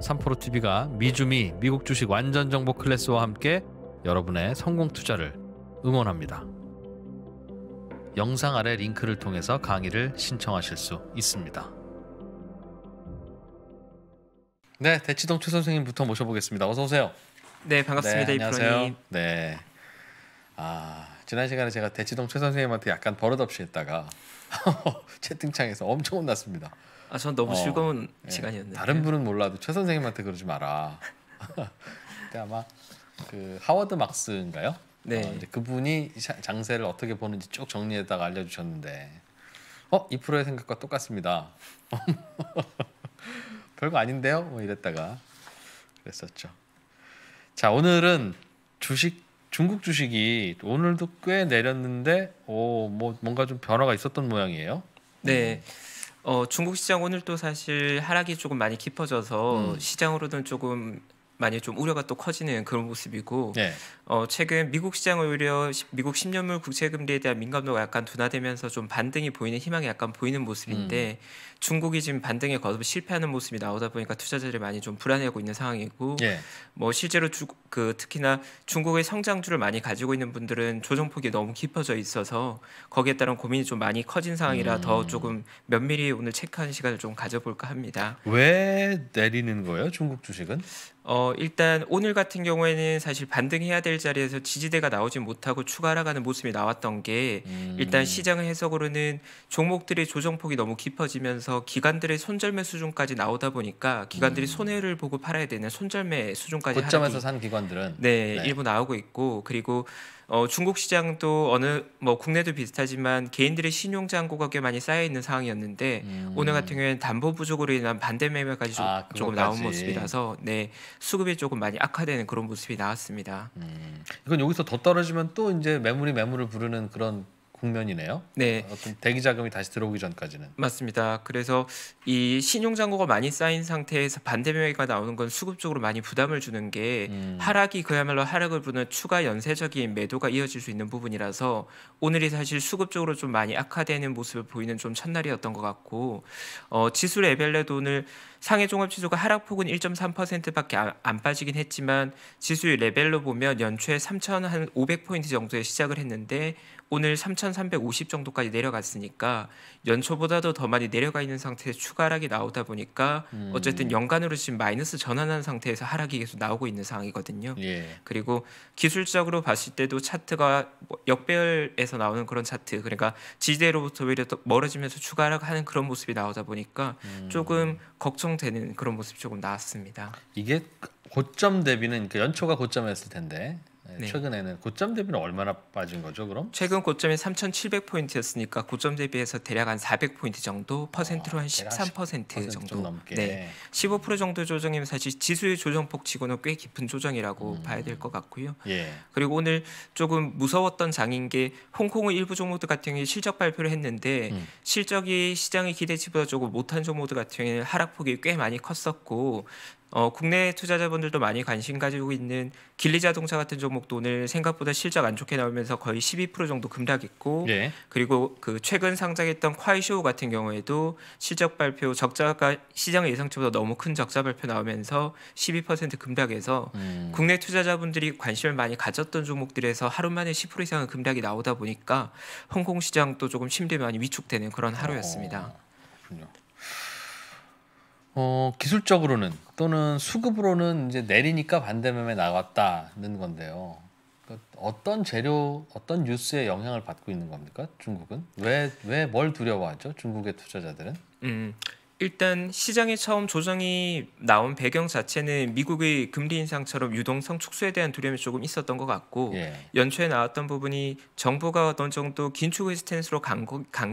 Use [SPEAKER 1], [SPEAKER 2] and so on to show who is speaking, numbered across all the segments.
[SPEAKER 1] 삼프로 TV가 미주미 미국 주식 완전 정보 클래스와 함께 여러분의 성공 투자를 응원합니다. 영상 아래 링크를 통해서 강의를 신청하실 수 있습니다. 네, 대치동 최 선생님부터 모셔보겠습니다. 어서 오세요. 네, 반갑습니다. 네, 안녕하세요. 네. 아, 지난 시간에 제가 대치동 최 선생님한테 약간 버릇없이 했다가 채팅창에서 엄청 혼났습니다. 아, 전 너무 어, 즐거운 예. 시간이었네요. 다른 분은 몰라도 최 선생님한테 그러지 마라. 그때 아마 그 하워드 막스인가요? 네. 어, 이제 그분이 장세를 어떻게 보는지 쭉 정리했다가 알려주셨는데, 어, 이 프로의 생각과 똑같습니다. 별거 아닌데요? 뭐 이랬다가 그랬었죠. 자, 오늘은 주식 중국 주식이 오늘도 꽤 내렸는데, 오, 뭐 뭔가 좀 변화가 있었던 모양이에요. 네. 음. 어, 중국 시장 오늘도 사실 하락이 조금 많이 깊어져서 음.
[SPEAKER 2] 시장으로는 조금 많이 좀 우려가 또 커지는 그런 모습이고 네. 어, 최근 미국 시장 오히려 미국 10년물 국채 금리에 대한 민감도가 약간 둔화되면서 좀 반등이 보이는 희망이 약간 보이는 모습인데 음. 중국이 지금 반등에 거듭 실패하는 모습이 나오다 보니까 투자자들이 많이 좀 불안해하고 있는 상황이고 네. 뭐 실제로 주, 그 특히나 중국의 성장주를 많이 가지고 있는 분들은 조정폭이 너무 깊어져 있어서 거기에 따른 고민이 좀 많이 커진 상황이라 음. 더 조금 면밀히 오늘 체크하는 시간을 좀 가져볼까 합니다.
[SPEAKER 1] 왜 내리는 거예요, 중국 주식은?
[SPEAKER 2] 어, 일단 오늘 같은 경우에는 사실 반등해야 될 자리에서 지지대가 나오지 못하고 추가 하라하는 모습이 나왔던 게 음. 일단 시장 의 해석으로는 종목들의 조정폭이 너무 깊어지면서 기관들의 손절매 수준까지 나오다 보니까 기관들이 음. 손해를 보고 팔아야 되는 손절매 수준까지 고점에서 산
[SPEAKER 1] 기관들은 네, 네, 일부
[SPEAKER 2] 나오고 있고 그리고 어, 중국 시장도 어느 뭐 국내도 비슷하지만 개인들의 신용 잔고가 꽤 많이 쌓여 있는 상황이었는데 음. 오늘 같은 경우에는 담보 부족으로 인한 반대 매매까지 아, 조금 나온 모습이라서
[SPEAKER 1] 네 수급이 조금 많이 악화되는 그런 모습이 나왔습니다. 음. 이건 여기서 더 떨어지면 또 이제 매물이 매물을 부르는 그런 국면이네요. 네. 어떤 대기 자금이 다시 들어오기 전까지는. 맞습니다. 그래서 이 신용 잔고가 많이 쌓인 상태에서 반대
[SPEAKER 2] 명예가 나오는 건 수급 적으로 많이 부담을 주는 게 음. 하락이 그야말로 하락을 부는 추가 연쇄적인 매도가 이어질 수 있는 부분이라서 오늘이 사실 수급 적으로좀 많이 악화되는 모습을 보이는 좀 첫날이었던 것 같고 어, 지수 레벨레 돈을 늘 상해 종합지수가 하락폭은 1.3%밖에 안 빠지긴 했지만 지수의 레벨로 보면 연초에 3,500포인트 정도에 시작을 했는데 오늘 3,350 정도까지 내려갔으니까 연초보다도 더 많이 내려가 있는 상태에서 추가락이 나오다 보니까 음. 어쨌든 연간으로 지금 마이너스 전환한 상태에서 하락이 계속 나오고 있는 상황이거든요. 예. 그리고 기술적으로 봤을 때도 차트가 뭐 역배열에서 나오는 그런 차트 그러니까 지대로부터 오히려 멀어지면서 추가락하는 그런 모습이 나오다 보니까 음. 조금 걱정 되는 그런 모습이 조금
[SPEAKER 1] 나왔습니다. 이게 고점 대비는 그 연초가 고점이었을 텐데 네. 최근에는 고점 대비는 얼마나 빠진 거죠, 그럼? 최근 고점이 3,700포인트였으니까 고점 대비해서 대략
[SPEAKER 2] 한 400포인트 정도, 어, 퍼센트로 어, 한13% 정도. 넘게. 네. 15% 정도 조정이면 사실 지수의 조정폭치고는 꽤 깊은 조정이라고 음. 봐야 될 것 같고요. 예. 그리고 오늘 조금 무서웠던 장인 게 홍콩의 일부 종목들 같은 경우에 실적 발표를 했는데 음. 실적이 시장의 기대치보다 조금 못한 종목들 같은 경우에는 하락폭이 꽤 많이 컸었고 어, 국내 투자자분들도 많이 관심 가지고 있는 길리자동차 같은 종목도 오늘 생각보다 실적 안 좋게 나오면서 거의 12% 정도 급락했고 예. 그리고 그 최근 상장했던 콰이쇼 같은 경우에도 실적 발표 적자가 시장 예상치보다 너무 큰 적자 발표 나오면서 12% 급락해서 음. 국내 투자자분들이 관심을 많이 가졌던 종목들에서 하루 만에 10% 이상의 급락이 나오다 보니까 홍콩 시장도 조금 심리 많이 위축되는 그런
[SPEAKER 1] 하루였습니다. 어, 어, 기술적으로는 또는 수급으로는 이제 내리니까 반대면에 나왔다는 건데요. 그까 그러니까 어떤 재료, 어떤 뉴스에 영향을 받고 있는 겁니까? 중국은 왜 왜 뭘 두려워하죠? 중국의 투자자들은? 음,
[SPEAKER 2] 일단 시장에 처음 조정이 나온 배경 자체는 미국의 금리 인상처럼 유동성 축소에 대한 두려움이 조금 있었던 것 같고 예. 연초에 나왔던 부분이 정부가 어떤 정도 긴축의 스탠스로 간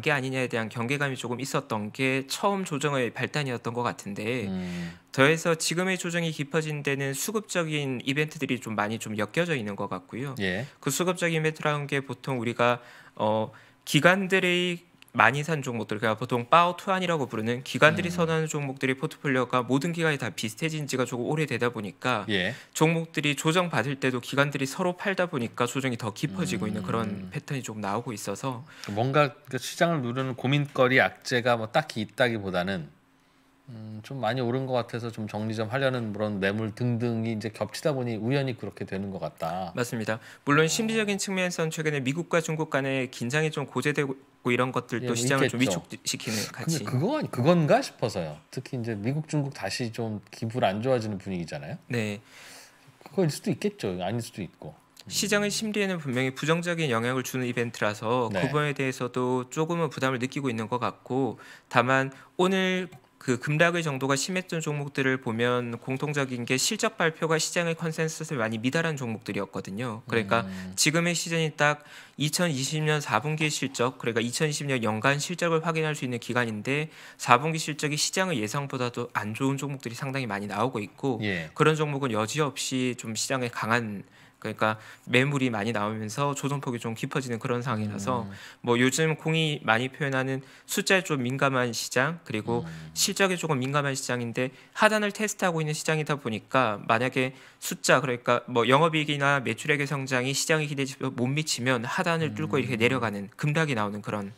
[SPEAKER 2] 게 아니냐에 대한 경계감이 조금 있었던 게 처음 조정의 발단이었던 것 같은데 음. 더해서 지금의 조정이 깊어진 데는 수급적인 이벤트들이 좀 많이 좀 엮여져 있는 것 같고요. 예. 그 수급적인 이벤트라는 게 보통 우리가 어 기관들의 많이 산 종목들 그러니까 보통 바우 투안이라고 부르는 기관들이 음. 선호하는 종목들이 포트폴리오가 모든 기관이 다 비슷해진 지가 조금 오래되다 보니까 예. 종목들이 조정 받을 때도 기관들이 서로 팔다 보니까
[SPEAKER 1] 조정이 더 깊어지고 음. 있는 그런 음. 패턴이 좀 나오고 있어서 뭔가 그 시장을 누르는 고민거리 악재가 뭐 딱히 있다기보다는 음, 좀 많이 오른 것 같아서 좀 정리 좀 하려는 그런 매물 등등이 이제 겹치다 보니 우연히 그렇게 되는 것 같다. 맞습니다. 물론
[SPEAKER 2] 심리적인 측면에서는 최근에 미국과 중국 간의 긴장이 좀 고조되고 이런 것들도 예, 시장을 있겠죠. 좀
[SPEAKER 1] 위축시키는 같이. 그거 그건가 싶어서요. 특히 이제 미국 중국 다시 좀 기분 안 좋아지는 분위기잖아요. 네. 그거일 수도 있겠죠. 아닐 수도 있고. 음. 시장의
[SPEAKER 2] 심리에는 분명히 부정적인 영향을 주는 이벤트라서 네. 그 부분에 대해서도 조금은 부담을 느끼고 있는 것 같고 다만 오늘 그 급락의 정도가 심했던 종목들을 보면 공통적인 게 실적 발표가 시장의 컨센서스를 많이 미달한 종목들이었거든요. 그러니까 음. 지금의 시즌이 딱 2020년 4분기 실적, 그러니까 2020년 연간 실적을 확인할 수 있는 기간인데 4분기 실적이 시장의 예상보다도 안 좋은 종목들이 상당히 많이 나오고 있고 예. 그런 종목은 여지없이 좀시장의 강한 그러니까 매물이 많이 나오면서 조정폭이 좀 깊어지는 그런 상황이라서 음. 뭐 요즘 공이 많이 표현하는 숫자에 좀 민감한 시장 그리고 음. 실적에 조금 민감한 시장인데 하단을 테스트하고 있는 시장이다 보니까 만약에 숫자 그러니까 뭐 영업이익이나 매출액의 성장이 시장의 기대에 못 미치면 하단을 뚫고 이렇게 음. 내려가는 급락이 나오는 그런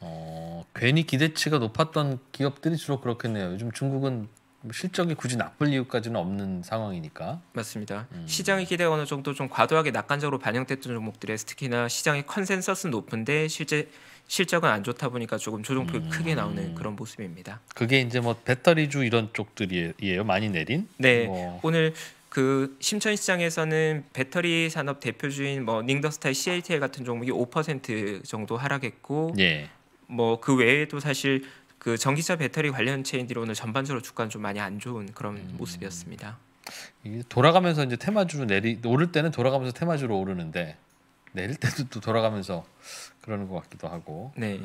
[SPEAKER 2] 어,
[SPEAKER 1] 괜히 기대치가 높았던 기업들이 주로 그렇겠네요. 요즘 중국은 뭐 실적이 굳이 나쁠 이유까지는 없는 상황이니까 맞습니다. 음. 시장의 기대 어느 정도
[SPEAKER 2] 좀 과도하게 낙관적으로 반영됐던 종목들에 특히나 시장의 컨센서스 높은데 실제 실적은 안 좋다 보니까 조금 조정폭 음. 크게 나오는 그런 모습입니다.
[SPEAKER 1] 그게 이제 뭐 배터리주 이런 쪽들이에요. 많이 내린?
[SPEAKER 2] 네. 뭐. 오늘 그 심천 시장에서는 배터리 산업 대표주인 뭐 닝더스타의 CATL 같은 종목이 5% 정도 하락했고 예. 뭐그 외에도 사실 그 전기차 배터리 관련 체인들이 오늘 전반적으로 주가는 좀 많이 안 좋은 그런 음.
[SPEAKER 1] 모습이었습니다. 돌아가면서 이제 테마주로 내리 오를 때는 돌아가면서 테마주로 오르는데 내릴 때도 또 돌아가면서 그러는 것 같기도 하고. 네.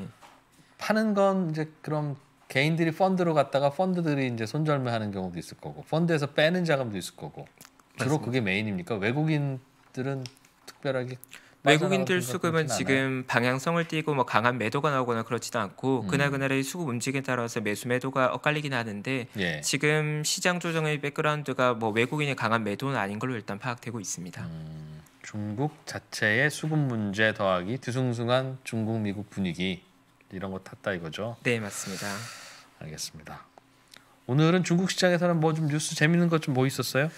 [SPEAKER 1] 파는 건 이제 그럼 개인들이 펀드로 갔다가 펀드들이 이제 손절매하는 경우도 있을 거고 펀드에서 빼는 자금도 있을 거고 주로 맞습니다. 그게 메인입니까? 외국인들은 특별하게
[SPEAKER 2] 외국인들 네 수급은 지금 방향성을 띠고 뭐 강한 매도가 나오거나 그렇지도 않고 음. 그날그날의 수급 움직임에 따라서 매수 매도가 엇갈리긴 하는데 예. 지금 시장 조정의 백그라운드가 뭐 외국인의 강한 매도는 아닌 걸로 일단 파악되고 있습니다. 음,
[SPEAKER 1] 중국
[SPEAKER 2] 자체의
[SPEAKER 1] 수급 문제 더하기 뒤숭숭한 중국 미국 분위기 이런 거 탔다 이거죠? 네 맞습니다. 알겠습니다. 오늘은 중국 시장에서는 뭐 좀 뉴스 재밌는
[SPEAKER 2] 것 좀 뭐 있었어요?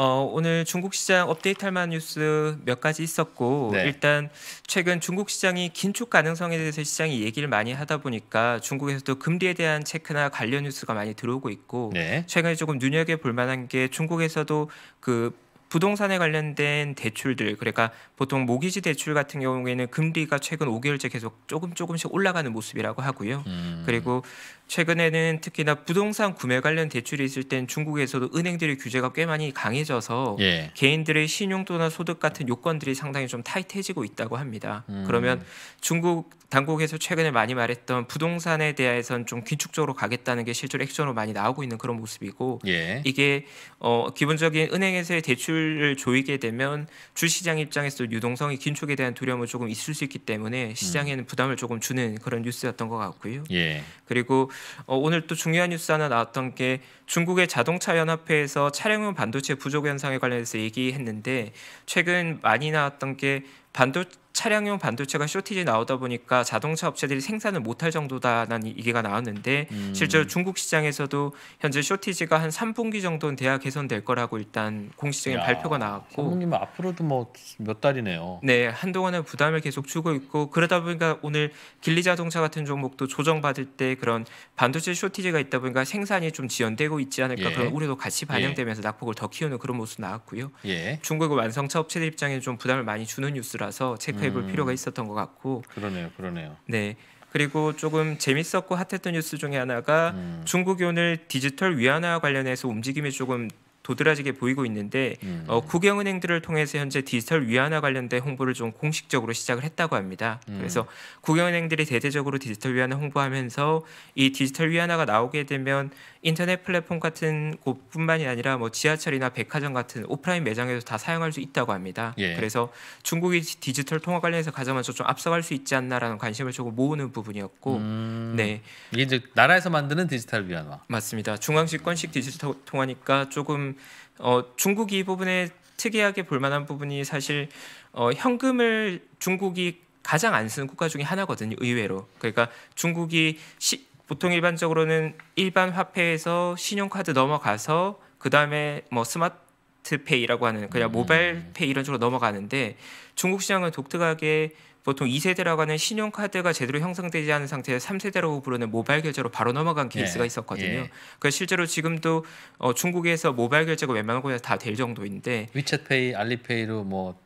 [SPEAKER 2] 어, 오늘 중국 시장 업데이트할 만한 뉴스 몇 가지 있었고 네. 일단 최근 중국 시장이 긴축 가능성에 대해서 시장이 얘기를 많이 하다 보니까 중국에서도 금리에 대한 체크나 관련 뉴스가 많이 들어오고 있고 네. 최근에 조금 눈여겨 볼 만한 게 중국에서도 그 부동산에 관련된 대출들 그러니까 보통 모기지 대출 같은 경우에는 금리가 최근 5개월째 계속 조금 조금씩 올라가는 모습이라고 하고요. 음. 그리고 최근에는 특히나 부동산 구매 관련 대출이 있을 땐 중국에서도 은행들의 규제가 꽤 많이 강해져서 예. 개인들의 신용도나 소득 같은 요건들이 상당히 좀 타이트해지고 있다고 합니다. 음. 그러면 중국 당국에서 최근에 많이 말했던 부동산에 대해선 좀 긴축적으로 가겠다는 게 실제로 액션으로 많이 나오고 있는 그런 모습이고 예. 이게 어, 기본적인 은행에서의 대출 대출을 조이게 되면 주시장 입장에서 도 유동성이 긴축에 대한 두려움은 조금 있을 수 있기 때문에 시장에는 음. 부담을 조금 주는 그런 뉴스였던 것 같고요. 예. 그리고 어, 오늘 또 중요한 뉴스 하나 나왔던 게 중국의 자동차 연합회에서 차량용 반도체 부족 현상에 관련해서 얘기했는데 최근 많이 나왔던 게 반도체 차량용 반도체가 쇼티지 나오다 보니까 자동차 업체들이 생산을 못할 정도다라는 얘기가 나왔는데 음. 실제로 중국 시장에서도 현재 쇼티지가 한 3분기 정도는 대야 개선될 거라고 일단 공식적인 야, 발표가 나왔고
[SPEAKER 1] 3 앞으로도 뭐 몇 달이네요.
[SPEAKER 2] 네, 한동안은 부담을 계속 주고 있고 그러다 보니까 오늘 길리 자동차 같은 종목도 조정받을 때 그런 반도체 쇼티지가 있다 보니까 생산이 좀 지연되고 있지 않을까 예. 그런 우려도 같이 예. 반영되면서 예. 낙폭을 더 키우는 그런 모습 나왔고요. 예. 중국의 완성차 업체들 입장에 좀 부담을 많이 주는 뉴스라서 체크해 해볼 음. 필요가 있었던 것 같고
[SPEAKER 1] 그러네요, 그러네요.
[SPEAKER 2] 네. 그리고 조금 재밌었고 핫했던 뉴스 중에 하나가 음. 중국 이 오늘 디지털 위안화 관련해서 움직임이 조금 도드라지게 보이고 있는데 음. 어, 국영은행들을 통해서 현재 디지털 위안화 관련된 홍보를 좀 공식적으로 시작을 했다고 합니다. 음. 그래서 국영은행들이 대대적으로 디지털 위안화 홍보하면서 이 디지털 위안화가 나오게 되면 인터넷 플랫폼 같은 곳뿐만이 아니라 뭐 지하철이나 백화점 같은 오프라인 매장에서 다 사용할 수 있다고 합니다. 예. 그래서 중국이 디지털 통화 관련해서 가자마자 좀 앞서갈 수 있지 않나라는 관심을 조금 모으는 부분이었고, 음... 네 이게 이제 나라에서 만드는 디지털 위안화 맞습니다. 중앙 집권식 디지털 통화니까 조금 어, 중국이 이 부분에 특이하게 볼만한 부분이 사실 어, 현금을 중국이 가장 안 쓰는 국가 중에 하나거든요. 의외로. 그러니까 중국이 시, 보통 일반적으로는 일반 화폐에서 신용카드 넘어가서 그 다음에 뭐 스마트페이라고 하는 그냥 음. 모바일페이 이런 쪽으로 넘어가는데 중국 시장은 독특하게 보통 2세대라고 하는 신용카드가 제대로 형성되지 않은 상태에서 3세대라고 부르는 모바일 결제로 바로 넘어간 케이스가 예. 있었거든요. 예. 그러니 실제로 지금도 어, 중국에서 모바일 결제가 웬만한 곳에서 다 될 정도인데 위챗페이, 알리페이로 뭐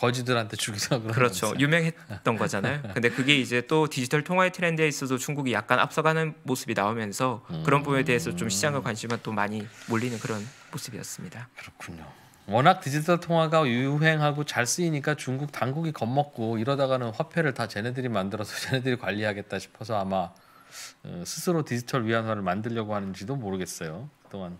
[SPEAKER 2] 거지들한테 주기서 그렇죠 유명했던 거잖아요. 근데 그게 이제 또 디지털 통화의 트렌드에 있어서 중국이 약간 앞서가는 모습이 나오면서 음... 그런 부분에 대해서 좀 시장과 관심은 또 많이 몰리는 그런
[SPEAKER 1] 모습이었습니다. 그렇군요. 워낙 디지털 통화가 유행하고 잘 쓰이니까 중국 당국이 겁먹고 이러다가는 화폐를 다 쟤네들이 만들어서 쟤네들이 관리하겠다 싶어서 아마 어, 스스로 디지털 위안화를 만들려고 하는지도 모르겠어요. 그동안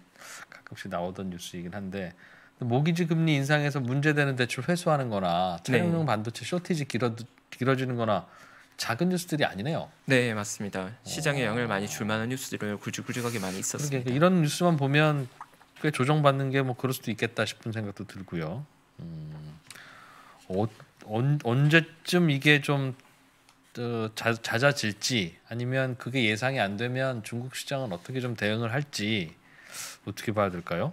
[SPEAKER 1] 가끔씩 나오던 뉴스이긴 한데 모기지 금리 인상에서 문제되는 대출 회수하는 거나 차량용 네. 반도체 쇼티지 길어, 길어지는 거나 작은 뉴스들이 아니네요. 네, 맞습니다. 시장에 영을 많이 줄 만한 뉴스들을 굵직굵직하게 많이 있었습니다. 그러게, 이런 뉴스만 보면 꽤 조정받는 게 뭐 그럴 수도 있겠다 싶은 생각도 들고요. 음, 어, 언, 언제쯤 이게 좀 어, 자, 잦아질지 아니면 그게 예상이 안 되면 중국 시장은 어떻게 좀 대응을 할지 어떻게 봐야 될까요?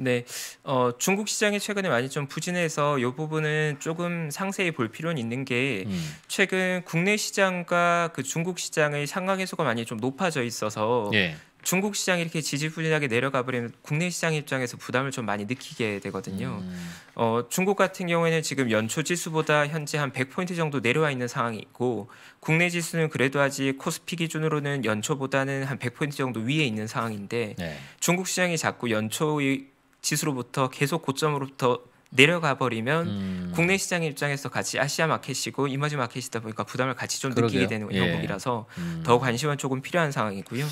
[SPEAKER 1] 네, 어, 중국 시장이 최근에 많이 좀 부진해서 이 부분은 조금 상세히
[SPEAKER 2] 볼 필요는 있는 게 음. 최근 국내 시장과 그 중국 시장의 상강해수가 많이 좀 높아져 있어서 예. 중국 시장이 이렇게 지지부진하게 내려가 버리면 국내 시장 입장에서 부담을 좀 많이 느끼게 되거든요. 음. 어, 중국 같은 경우에는 지금 연초 지수보다 현재 한 100포인트 정도 내려와 있는 상황이고 국내 지수는 그래도 아직 코스피 기준으로는 연초보다는 한 100포인트 정도 위에 있는 상황인데 네. 중국 시장이 자꾸 연초의 지수로부터 계속 고점으로부터 내려가 버리면 음. 국내 시장 입장에서 같이 아시아 마켓이고 이머지 마켓이다 보니까 부담을 같이 좀 그러게요. 느끼게 되는 영역이라서 예. 음. 더 관심은 조금 필요한 상황이고요.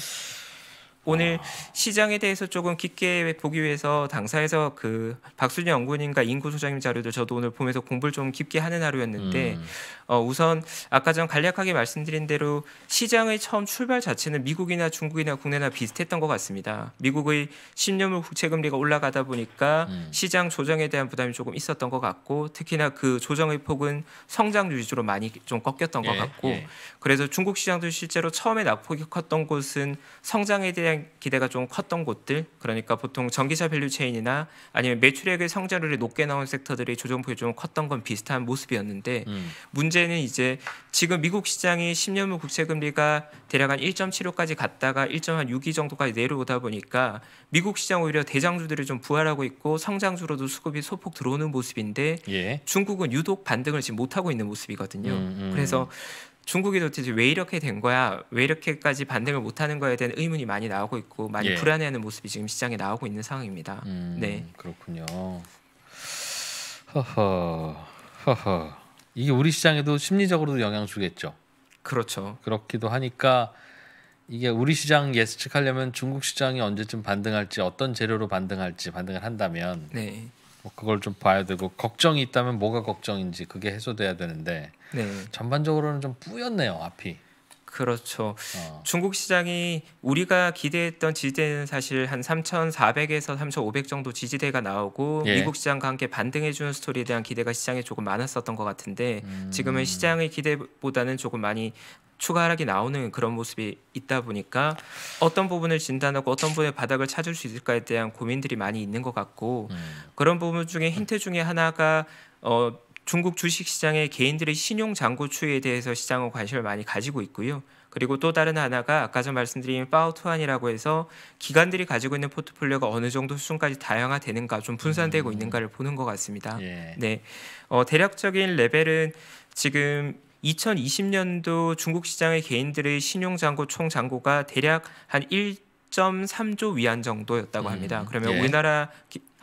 [SPEAKER 2] 오늘 시장에 대해서 조금 깊게 보기 위해서 당사에서 그박순진 연구원님과 인구 소장님 자료도 저도 오늘 보면서 공부를 좀 깊게 하는 하루였는데 음. 어, 우선 아까 전 간략하게 말씀드린 대로 시장의 처음 출발 자체는 미국이나 중국이나 국내나 비슷했던 것 같습니다. 미국의 10년물 국채 금리가 올라가다 보니까 음. 시장 조정에 대한 부담이 조금 있었던 것 같고 특히나 그 조정의 폭은 성장 유지로 많이 좀 꺾였던 예, 것 같고 예. 그래서 중국 시장도 실제로 처음에 낙폭이 컸던 곳은 성장에 대한 성장 기대가 좀 컸던 곳들 그러니까 보통 전기차 밸류체인이나 아니면 매출액의 성장률이 높게 나온 섹터들이 조정폭이 좀 컸던 건 비슷한 모습이었는데 음. 문제는 이제 지금 미국 시장이 10년물 국채 금리가 대략 한 1.75까지 갔다가 1.62 정도까지 내려오다 보니까 미국 시장 오히려 대장주들이 좀 부활하고 있고 성장주로도 수급이 소폭 들어오는 모습인데 예. 중국은 유독 반등을 지금 못 하고 있는 모습이거든요. 음, 음. 그래서 중국이 도대체 왜 이렇게 된 거야? 왜 이렇게까지 반등을 못하는 거에 대한 의문이 많이 나오고 있고 많이 예. 불안해하는 모습이 지금 시장에 나오고 있는 상황입니다.
[SPEAKER 1] 음, 네, 그렇군요. 허허, 허허. 이게 우리 시장에도 심리적으로도 영향 주겠죠. 그렇죠. 그렇기도 하니까 이게 우리 시장 예측하려면 중국 시장이 언제쯤 반등할지 어떤 재료로 반등할지 반등을 한다면 네. 뭐 그걸 좀 봐야 되고 걱정이 있다면 뭐가 걱정인지 그게 해소돼야 되는데 네. 전반적으로는 좀 뿌였네요 앞이. 그렇죠. 어.
[SPEAKER 2] 중국 시장이 우리가 기대했던 지지대는 사실 한 3,400에서 3,500 정도 지지대가 나오고 예. 미국 시장과 함께 반등해주는 스토리에 대한 기대가 시장에 조금 많았었던 것 같은데 음. 지금은 시장의 기대보다는 조금 많이 추가 하락이 나오는 그런 모습이 있다 보니까 어떤 부분을 진단하고 어떤 부분의 바닥을 찾을 수 있을까에 대한 고민들이 많이 있는 것 같고 음. 그런 부분 중에 힌트 중에 하나가 어 중국 주식시장의 개인들의 신용 장고 추이에 대해서 시장은 관심을 많이 가지고 있고요. 그리고 또 다른 하나가 아까 전 말씀드린 파우투안이라고 해서 기관들이 가지고 있는 포트폴리오가 어느 정도 수준까지 다양화되는가 좀 분산되고 음. 있는가를 보는 것 같습니다. 예. 네, 어, 대략적인 레벨은 지금 2020년도 중국 시장의 개인들의 신용 장고총장고가 대략 한 1. 3조 위안 정도였다고 음. 합니다. 그러면 예. 우리나라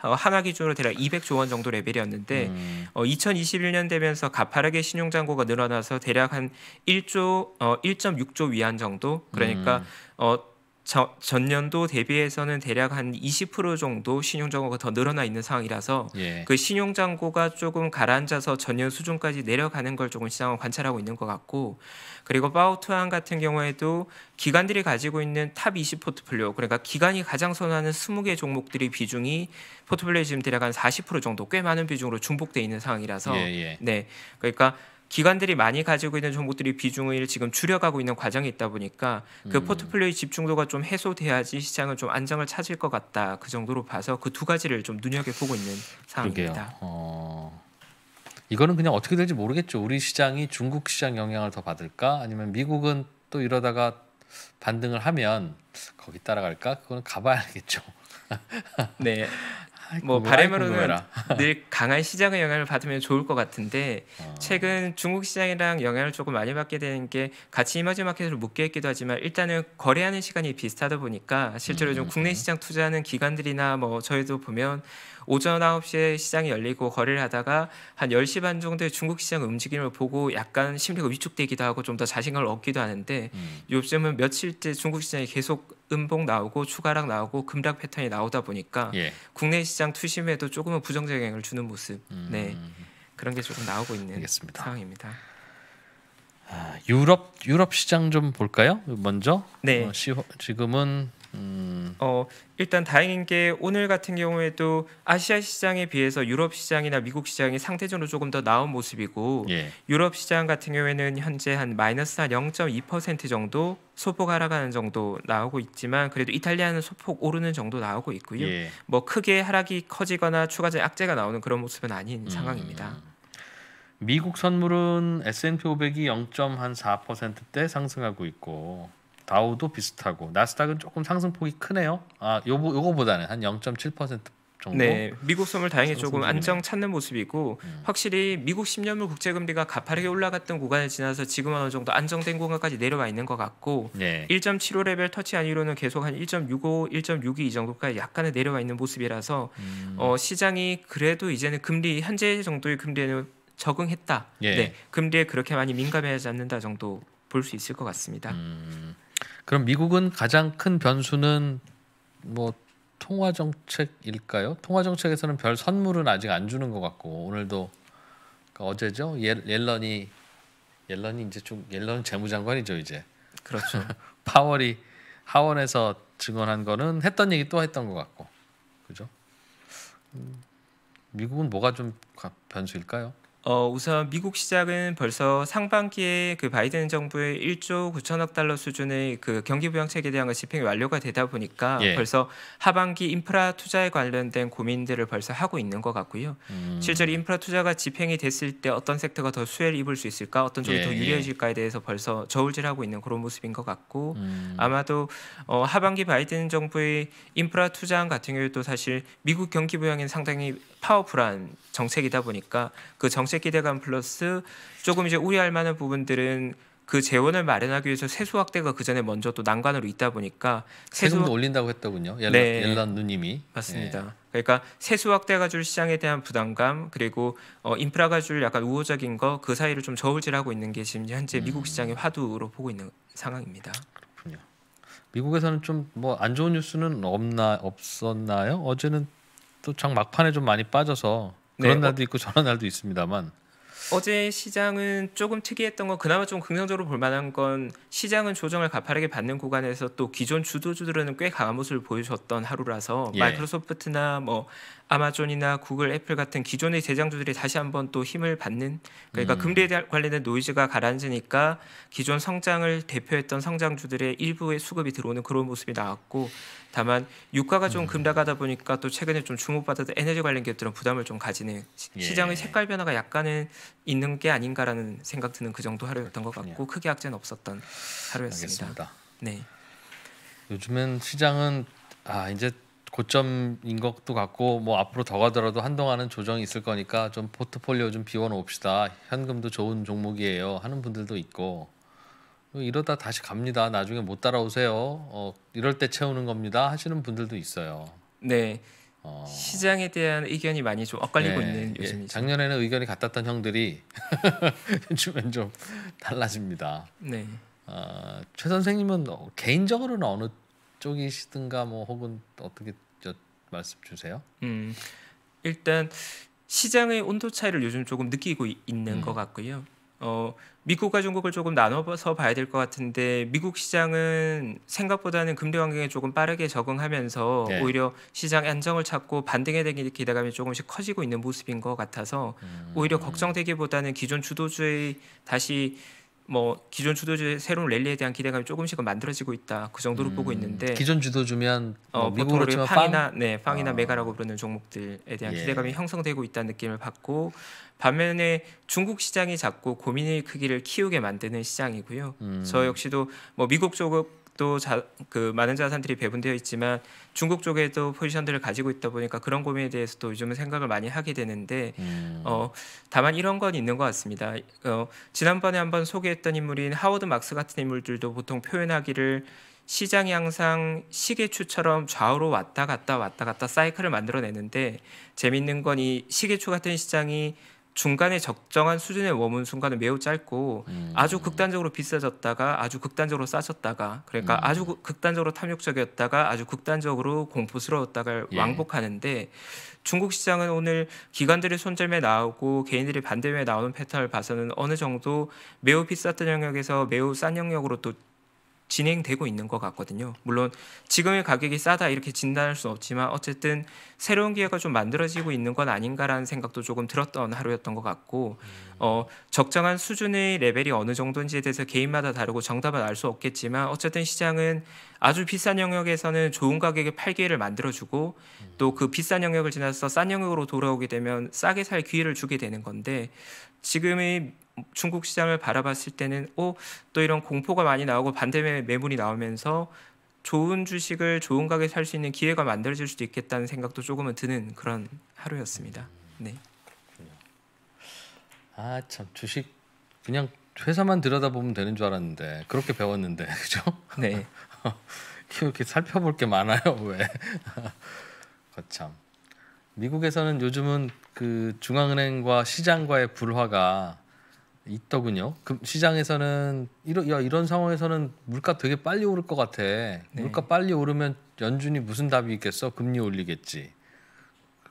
[SPEAKER 2] 어, 한화 기준으로 대략 200조 원 정도 레벨이었는데 음. 어, 2021년 되면서 가파르게 신용잔고가 늘어나서 대략 한 1조 어, 1.6조 위안 정도 그러니까 음. 어, 저, 전년도 대비해서는 대략 한 20% 정도 신용장고가더 늘어나 있는 상황이라서 예. 그신용장고가 조금 가라앉아서 전년 수준까지 내려가는 걸 조금 시장은 관찰하고 있는 것 같고 그리고 바우투안 같은 경우에도 기관들이 가지고 있는 탑 20 포트폴리오 그러니까 기관이 가장 선호하는 20개 종목들이 비중이 포트폴리오 지금 대략 한40% 정도 꽤 많은 비중으로 중복돼 있는 상황이라서 예, 예. 네 그러니까 기관들이 많이 가지고 있는 종목들이 비중을 지금 줄여가고 있는 과정이 있다 보니까 그 음. 포트폴리오의 집중도가 좀 해소돼야지 시장은 좀 안정을 찾을 것 같다 그 정도로 봐서 그 두 가지를 좀 눈여겨보고 있는
[SPEAKER 1] 상황입니다. 어... 이거는 그냥 어떻게 될지 모르겠죠. 우리 시장이 중국 시장 영향을 더 받을까 아니면 미국은 또 이러다가 반등을 하면 거기 따라갈까 그거는 가봐야겠죠. 네. 뭐 바램으로는 늘 강한 시장의 영향을 받으면 좋을 것 같은데 아.
[SPEAKER 2] 최근 중국 시장이랑 영향을 조금 많이 받게 되는 게 같이 이머징 마켓으로 묶여 있기도 하지만 일단은 거래하는 시간이 비슷하다 보니까 실제로 음. 좀 국내 네. 시장 투자하는 기관들이나 뭐 저희도 보면 오전 9시에 시장이 열리고 거래를 하다가 한 10시 반 정도에 중국 시장 움직임을 보고 약간 심리가 위축되기도 하고 좀 더 자신감을 얻기도 하는데 음. 요즘은 며칠째 중국 시장이 계속 음봉 나오고 추가락 나오고 금락 패턴이 나오다 보니까 예. 국내 시장 투심에도 조금은 부정적 인 영향을 주는 모습. 음. 네. 그런 게 조금 나오고 있는 알겠습니다. 상황입니다.
[SPEAKER 1] 아, 유럽 유럽 시장 좀 볼까요? 먼저 네. 어, 시, 지금은
[SPEAKER 2] 음. 어, 일단 다행인 게 오늘 같은 경우에도 아시아 시장에 비해서 유럽 시장이나 미국 시장이 상대적으로 조금 더 나은 모습이고 예. 유럽 시장 같은 경우에는 현재 한 마이너스 한0.2% 정도 소폭 하락하는 정도 나오고 있지만 그래도 이탈리아는 소폭 오르는 정도 나오고 있고요. 예. 뭐 크게
[SPEAKER 1] 하락이 커지거나 추가적인 악재가 나오는 그런 모습은 아닌 음. 상황입니다. 미국 선물은 S&P 500이 0.4%대 상승하고 있고 다우도 비슷하고 나스닥은 조금 상승폭이 크네요. 아, 요거 요거보다는 한 0.7% 정도. 네, 미국 선물 다행히 조금 안정 찾는 모습이고 음. 확실히 미국 10년물 국제
[SPEAKER 2] 금리가 가파르게 올라갔던 구간을 지나서 지금 어느 정도 안정된 구간까지 내려와 있는 것 같고 네. 1.75 레벨 터치 안위로는 계속 한 1.65, 1.62이 정도까지 약간의 내려와 있는 모습이라서 음. 어, 시장이 그래도 이제는 금리 현재 정도의 금리에는 적응했다. 예. 네,
[SPEAKER 1] 금리에 그렇게 많이 민감해하지 않는다 정도 볼 수 있을 것 같습니다. 음. 그럼 미국은 가장 큰 변수는 뭐 통화 정책일까요? 통화 정책에서는 별 선물은 아직 안 주는 것 같고 오늘도 그러니까 어제죠 옐런이 옐런이 이제 좀 옐런 재무장관이죠 이제 그렇죠 파월이 하원에서 증언한 거는 했던 얘기 또 했던 것 같고 그죠? 음, 미국은 뭐가 좀 변수일까요? 어, 우선 미국
[SPEAKER 2] 시장은 벌써 상반기에 그 바이든 정부의 1조 9천억 달러 수준의 그 경기 부양책에 대한 집행이 완료가 되다 보니까 예. 벌써 하반기 인프라 투자에 관련된 고민들을 벌써 하고 있는 것 같고요. 음. 실제로 인프라 투자가 집행이 됐을 때 어떤 섹터가 더 수혜를 입을 수 있을까, 어떤 쪽이 예. 더 예. 유리해질까에 대해서 벌써 저울질하고 있는 그런 모습인 것 같고 음. 아마도 어, 하반기 바이든 정부의 인프라 투자 같은 경우도 사실 미국 경기 부양에 상당히 파워풀한 정책이다 보니까 그 정책 기대감 플러스 조금 이제 우려할 만한 부분들은 그 재원을 마련하기 위해서 세수 확대가 그 전에 먼저 또 난관으로 있다 보니까 세수... 세금 올린다고 했더군요. 옐란, 네. 옐란 누님이 맞습니다. 예. 그러니까 세수 확대가 줄 시장에 대한 부담감 그리고 어, 인프라가 줄 약간 우호적인 거 그 사이를 좀 저울질하고 있는 게 지금 현재 미국 음. 시장의 화두로 보고 있는 상황입니다. 그렇군요.
[SPEAKER 1] 미국에서는 좀 뭐 안 좋은 뉴스는 없나 없었나요? 어제는 또장 막판에 좀 많이 빠져서 네, 그런 네, 날도 있고 저런 날도 있습니다만
[SPEAKER 2] 어제 시장은 조금 특이했던 건 그나마 좀 긍정적으로 볼 만한 건 시장은 조정을 가파르게 받는 구간에서 또 기존 주도주들은 꽤 강한 모습을 보여줬던 하루라서 예. 마이크로소프트나 뭐 아마존이나 구글, 애플 같은 기존의 대장주들이 다시 한번 또 힘을 받는 그러니까 음. 금리에 관련된 노이즈가 가라앉으니까 기존 성장을 대표했던 성장주들의 일부의 수급이 들어오는 그런 모습이 나왔고 다만 유가가 좀 음. 급락하다 보니까 또 최근에 좀 주목받았던 에너지 관련 기업들은 부담을 좀 가지는 예. 시장의 색깔 변화가 약간은 있는 게 아닌가라는 생각 드는 그 정도 하루였던 그렇군요. 것 같고 크게 악재는 없었던 하루였습니다. 알겠습니다. 네.
[SPEAKER 1] 요즘엔 시장은 아 이제 고점인 것도 같고 뭐 앞으로 더 가더라도 한동안은 조정이 있을 거니까 좀 포트폴리오 좀 비워 놓읍시다. 현금도 좋은 종목이에요 하는 분들도 있고 어, 이러다 다시 갑니다. 나중에 못 따라오세요. 어, 이럴 때 채우는 겁니다. 하시는 분들도 있어요. 네. 어... 시장에 대한 의견이 많이 좀 엇갈리고 네, 있는 예, 요즘이죠. 작년에는 의견이 같았던 형들이 요즘엔 좀 달라집니다. 네. 어, 최 선생님은 개인적으로는 어느 쪽이시든가 뭐 혹은 어떻게 저 말씀 주세요. 음, 일단 시장의 온도 차이를 요즘 조금 느끼고 있는 음. 것 같고요.
[SPEAKER 2] 어, 미국과 중국을 조금 나눠서 봐야 될 것 같은데 미국 시장은 생각보다는 금리 환경에 조금 빠르게 적응하면서 네. 오히려 시장 안정을 찾고 반등에 대한 기대감이 조금씩 커지고 있는 모습인 것 같아서 음. 오히려 걱정되기보다는 기존 주도주의 다시 뭐 기존 주도주의 새로운 랠리에 대한 기대감이 조금씩은 만들어지고 있다. 그 정도로 음, 보고 있는데 기존
[SPEAKER 1] 주도주면 뭐 어, 미국으로 치면 팡이나 빵? 네, 팡이나 아. 메가라고
[SPEAKER 2] 부르는 종목들에 대한 예. 기대감이 형성되고 있다는 느낌을 받고 반면에 중국 시장이 작고 고민의 크기를 키우게 만드는 시장이고요. 음. 저 역시도 뭐 미국 쪽 또그 많은 자산들이 배분되어 있지만 중국 쪽에도 포지션들을 가지고 있다 보니까 그런 고민에 대해서도 요즘은 생각을 많이 하게 되는데 음. 어, 다만 이런 건 있는 것 같습니다. 어, 지난번에 한번 소개했던 인물인 하워드 막스 같은 인물들도 보통 표현하기를 시장이 상 시계추처럼 좌우로 왔다 갔다 왔다 갔다 사이클을 만들어내는데 재밌는 건 이 시계추 같은 시장이 중간에 적정한 수준에 머문 순간은 매우 짧고 음. 아주 극단적으로 비싸졌다가 아주 극단적으로 싸졌다가 그러니까 음. 아주 극단적으로 탐욕적이었다가 아주 극단적으로 공포스러웠다가 예. 왕복하는데 중국 시장은 오늘 기관들이 손절매 나오고 개인들이 반대매 나오는 패턴을 봐서는 어느 정도 매우 비쌌던 영역에서 매우 싼 영역으로 또 진행되고 있는 것 같거든요. 물론 지금의 가격이 싸다 이렇게 진단할 수 없지만 어쨌든 새로운 기회가 좀 만들어지고 있는 건 아닌가라는 생각도 조금 들었던 하루였던 것 같고 음. 어, 적정한 수준의 레벨이 어느 정도인지에 대해서 개인마다 다르고 정답은 알 수 없겠지만 어쨌든 시장은 아주 비싼 영역에서는 좋은 가격에 팔 기회를 만들어주고 음. 또그 비싼 영역을 지나서 싼 영역으로 돌아오게 되면 싸게 살 기회를 주게 되는 건데 지금의 중국 시장을 바라봤을 때는 어, 또 이런 공포가 많이 나오고 반대 매물이 나오면서 좋은 주식을 좋은 가게 살 수 있는 기회가 만들어질 수도 있겠다는 생각도 조금은 드는 그런 하루였습니다.
[SPEAKER 1] 네. 아 참 주식 그냥 회사만 들여다보면 되는 줄 알았는데 그렇게 배웠는데 그죠? 네. 이렇게 살펴볼 게 많아요 왜? 거참. 어, 미국에서는 요즘은 그 중앙은행과 시장과의 불화가 있더군요. 금 시장에서는 이런 야 이런 상황에서는 물가 되게 빨리 오를 것 같아. 네. 물가 빨리 오르면 연준이 무슨 답이 있겠어? 금리 올리겠지.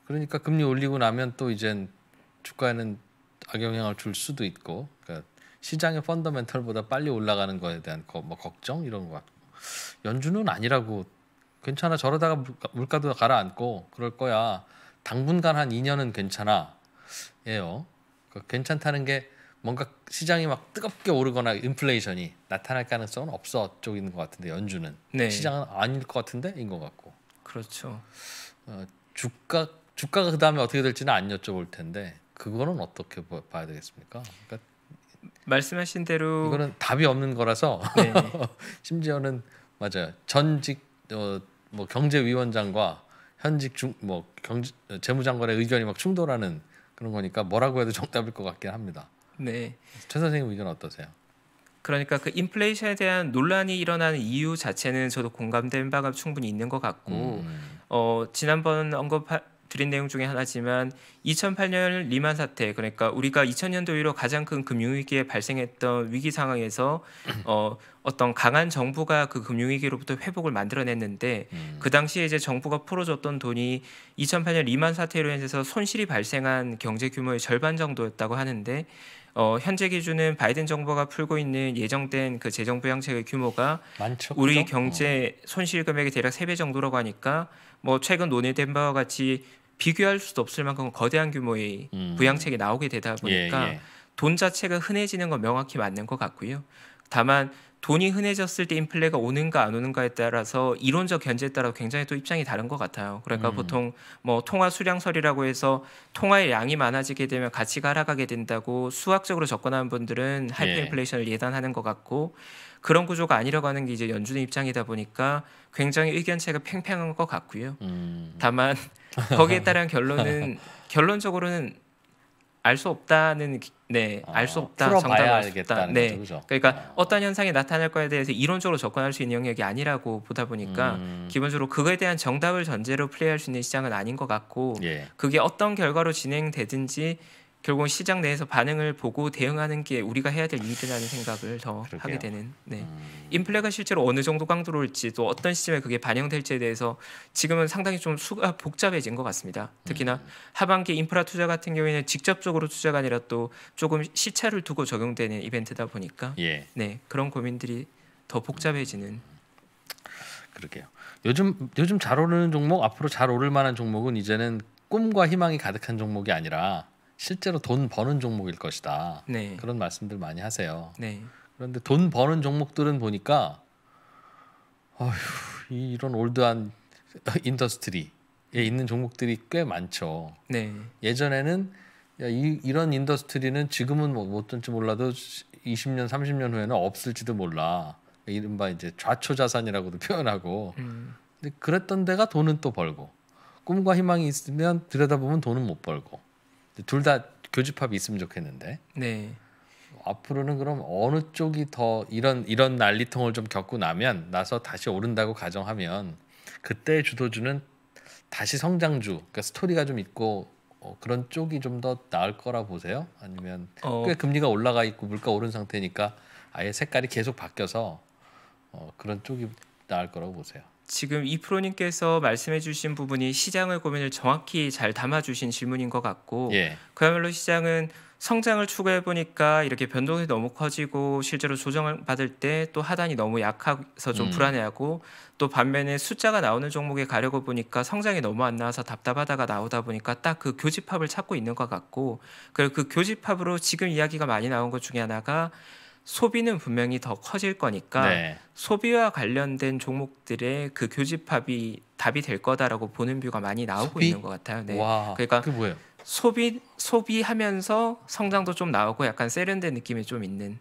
[SPEAKER 1] 그러니까 금리 올리고 나면 또 이젠 주가에는 악영향을 줄 수도 있고 그러니까 시장의 펀더멘털보다 빨리 올라가는 거에 대한 거, 뭐 걱정 이런 것 같고 연준은 아니라고 괜찮아 저러다가 물가, 도 가라앉고 그럴 거야 당분간 한 2년은 괜찮아 예요 그러니까 괜찮다는 게 뭔가 시장이 막 뜨겁게 오르거나 인플레이션이 나타날 가능성은 없어 쪽인 것 같은데 연준은 네. 시장은 아닐 것 같은데 인것 같고 그렇죠 어, 주가 주가가 그 다음에 어떻게 될지는 안 여쭤볼 텐데 그거는 어떻게 봐야 되겠습니까? 그러니까 말씀하신 대로 이거는 답이 없는 거라서 네. 심지어는 맞아요 전직 어, 뭐 경제위원장과 현직 중, 뭐 경제 재무장관의 의견이 막 충돌하는 그런 거니까 뭐라고 해도 정답일 것 같긴 합니다. 네. 천 선생님 의견 어떠세요? 그러니까 그 인플레이션에 대한 논란이 일어나는 이유
[SPEAKER 2] 자체는 저도 공감되 바가 충분히 있는 것 같고 음. 어 지난번 언급하 드린 내용 중에 하나지만 2008년 리만 사태 그러니까 우리가 2000년도 이후 로 가장 큰 금융위기에 발생했던 위기 상황에서 어, 어떤 강한 정부가 그 금융위기로부터 회복을 만들어냈는데 음. 그 당시에 이제 정부가 풀어줬던 돈이 2008년 리만 사태로 인해서 손실이 발생한 경제 규모의 절반 정도였다고 하는데 어, 현재 기준은 바이든 정부가 풀고 있는 예정된 그 재정 부양책의 규모가 많죠, 우리 경제 어. 손실 금액이 대략 세 배 정도라고 하니까 뭐 최근 논의된 바와 같이 비교할 수도 없을 만큼 거대한 규모의 음. 부양책이 나오게 되다 예, 보니까 예, 예. 돈 자체가 흔해지는 건 명확히 맞는 것 같고요. 다만 돈이 흔해졌을 때 인플레가 오는가 안 오는가에 따라서 이론적 견제에 따라 굉장히 또 입장이 다른 것 같아요. 그러니까 음. 보통 뭐 통화 수량설이라고 해서 통화의 양이 많아지게 되면 가치가 하락하게 된다고 수학적으로 접근하는 분들은 하이퍼인플레이션을 예. 예단하는 것 같고 그런 구조가 아니라고 하는 게 이제 연준의 입장이다 보니까 굉장히 의견 차가 팽팽한 것 같고요. 음. 다만 거기에 따른 결론은 결론적으로는 알 수 없다는 네, 알수 어, 없다, 정답을 알수 없다. 네, 거죠, 그렇죠? 그러니까 아. 어떤 현상이 나타날 거에 대해서 이론적으로 접근할 수 있는 영역이 아니라고 보다 보니까 음. 기본적으로 그거에 대한 정답을 전제로 플레이할 수 있는 시장은 아닌 것 같고 예. 그게 어떤 결과로 진행되든지 결국은 시장 내에서 반응을 보고 대응하는 게 우리가 해야 될 일이라는 생각을 더 그럴게요. 하게 되는 네. 음. 인플레가 실제로 어느 정도 강도로 올지 또 어떤 시점에 그게 반영될지에 대해서 지금은 상당히 좀 수가 복잡해진 것 같습니다. 특히나 음. 하반기 인프라 투자 같은 경우에는 직접적으로 투자가 아니라 또 조금 시차를 두고 적용되는 이벤트다 보니까 예. 네 그런 고민들이 더 복잡해지는
[SPEAKER 1] 그러게요. 요즘 요즘 잘 오르는 종목 앞으로 잘 오를 만한 종목은 이제는 꿈과 희망이 가득한 종목이 아니라 실제로 돈 버는 종목일 것이다. 네. 그런 말씀들 많이 하세요. 네. 그런데 돈 버는 종목들은 보니까 어휴, 이런 올드한 인더스트리에 있는 종목들이 꽤 많죠. 네. 예전에는 야, 이, 이런 인더스트리는 지금은 뭐 어떤지 몰라도 20년, 30년 후에는 없을지도 몰라. 이른바 이제 좌초 자산이라고도 표현하고. 음. 근데 그랬던 데가 돈은 또 벌고. 꿈과 희망이 있으면 들여다보면 돈은 못 벌고. 둘다 교집합이 있으면 좋겠는데. 네. 앞으로는 그럼 어느 쪽이 더 이런 이런 난리통을 좀 겪고 나면 나서 다시 오른다고 가정하면 그때 주도주는 다시 성장주, 그러니까 스토리가 좀 있고 어, 그런 쪽이 좀 더 나을 거라 보세요? 아니면 어. 꽤 금리가 올라가 있고 물가 오른 상태니까 아예 색깔이 계속 바뀌어서 어, 그런 쪽이 나을 거라고 보세요?
[SPEAKER 2] 지금 이 프로님께서 말씀해주신 부분이 시장의 고민을 정확히 잘 담아주신 질문인 것 같고 예. 그야말로 시장은 성장을 추구해 보니까 이렇게 변동이 너무 커지고 실제로 조정을 받을 때 또 하단이 너무 약해서 좀 음. 불안해하고 또 반면에 숫자가 나오는 종목에 가려고 보니까 성장이 너무 안 나와서 답답하다가 나오다 보니까 딱 그 교집합을 찾고 있는 것 같고 그리고 그 교집합으로 지금 이야기가 많이 나온 것 중에 하나가 소비는 분명히 더 커질 거니까 네. 소비와 관련된 종목들의 그 교집합이 답이 될 거다라고 보는 뷰가 많이 나오고 소비? 있는 것 같아요. 네. 와, 그러니까 소비 소비하면서 성장도 좀 나오고 약간 세련된 느낌이 좀 있는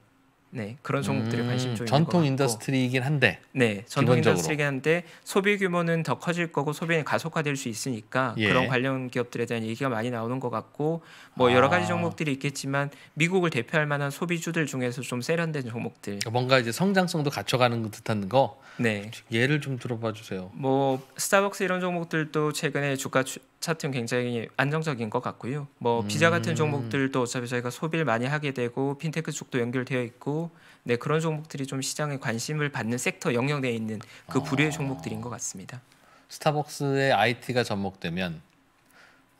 [SPEAKER 2] 네 그런 종목들이 음, 관심종인 전통
[SPEAKER 1] 인더스트리이긴 한데 네 전통 인더스트리긴
[SPEAKER 2] 한데 소비 규모는 더 커질 거고 소비는 가속화될 수 있으니까 예. 그런 관련 기업들에 대한 얘기가 많이 나오는 것 같고
[SPEAKER 1] 뭐 여러 가지 아. 종목들이
[SPEAKER 2] 있겠지만 미국을 대표할 만한 소비주들 중에서 좀 세련된 종목들
[SPEAKER 1] 그러니까 뭔가 이제 성장성도 갖춰가는 듯한 거 네. 예를 좀 들어봐 주세요.
[SPEAKER 2] 뭐 스타벅스 이런 종목들도 최근에 주가 추, 차트는 굉장히 안정적인 것 같고요. 뭐 음. 비자 같은 종목들도 어차피 저희가 소비를 많이 하게 되고 핀테크 쪽도 연결되어 있고 네 그런 종목들이 좀 시장에 관심을 받는 섹터 영역 에 있는
[SPEAKER 1] 그 부류의 어. 종목들인 것 같습니다. 스타벅스의 IT가 접목되면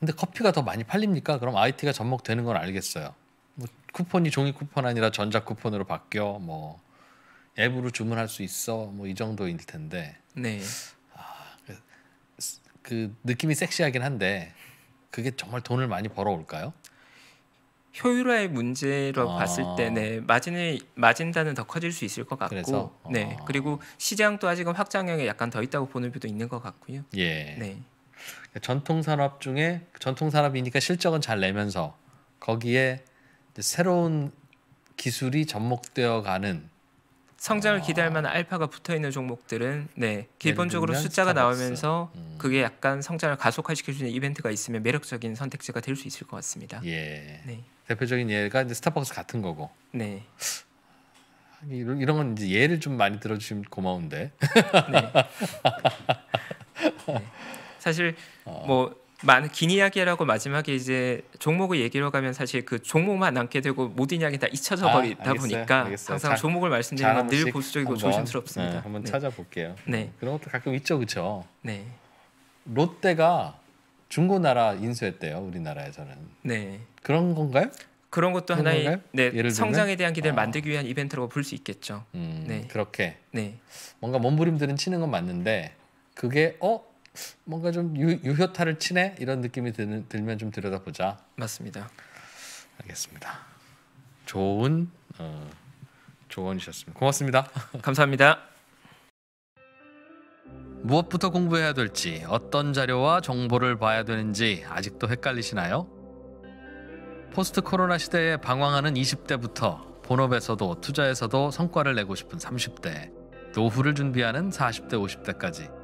[SPEAKER 1] 근데 커피가 더 많이 팔립니까? 그럼 IT가 접목되는 건 알겠어요. 뭐 쿠폰이 종이 쿠폰 아니라 전자 쿠폰으로 바뀌어 뭐 앱으로 주문할 수 있어 뭐 이 정도일 텐데. 네. 그 느낌이 섹시하긴 한데 그게 정말 돈을 많이 벌어올까요? 효율화의 문제로 아. 봤을
[SPEAKER 2] 때 네, 마진을 마진단은 더 커질 수 있을 것 같고 네, 아. 네 그리고 시장도 아직은
[SPEAKER 1] 확장형에 약간 더 있다고 보는 뷰도 있는 것 같고요. 예. 네. 전통 산업 중에 전통 산업이니까 실적은 잘 내면서 거기에 새로운 기술이 접목되어 가는 성장을 기대할 만한 알파가 붙어 있는 종목들은
[SPEAKER 2] 네 기본적으로 숫자가 나오면서 음. 그게 약간 성장을 가속화시킬수있는 이벤트가 있으면
[SPEAKER 1] 매력적인 선택지가 될 수 있을 것 같습니다. 예. 네. 대표적인 예가 이제 스타벅스 같은 거고. 네. 이런 이런 건 이제 예를 좀 많이 들어주시면 고마운데. 네. 네. 사실 어. 뭐 많은 긴
[SPEAKER 2] 이야기라고 마지막에 이제 종목을 얘기로 가면 사실 그 종목만 남게 되고 모든 이야기 다 잊혀져 아, 버리다 아, 알겠어요, 보니까 알겠어요. 항상 자, 종목을 말씀드리는 건 늘 보수적이고 한번, 조심스럽습니다. 네, 한번 네. 찾아볼게요.
[SPEAKER 1] 네. 그런 것도 가끔 있죠, 그렇죠? 네. 롯데가 중고나라 인수했대요, 우리나라에서는. 네. 그런 건가요? 그런 것도 그런 하나의 네, 성장에 대한 기대를 아. 만들기 위한 이벤트라고 볼 수 있겠죠. 음, 네. 그렇게. 네. 뭔가 몸부림들은 치는 건 맞는데 그게 어 뭔가 좀 유, 효타를 치네 이런 느낌이 드는, 들면 좀 들여다보자. 맞습니다. 알겠습니다. 좋은 어, 조언이셨습니다. 고맙습니다. 감사합니다. 무엇부터 공부해야 될지, 어떤 자료와 정보를 봐야 되는지 아직도 헷갈리시나요? 포스트 코로나 시대에 방황하는 20대부터 본업에서도 투자에서도 성과를 내고 싶은 30대, 노후를 준비하는 40대, 50대까지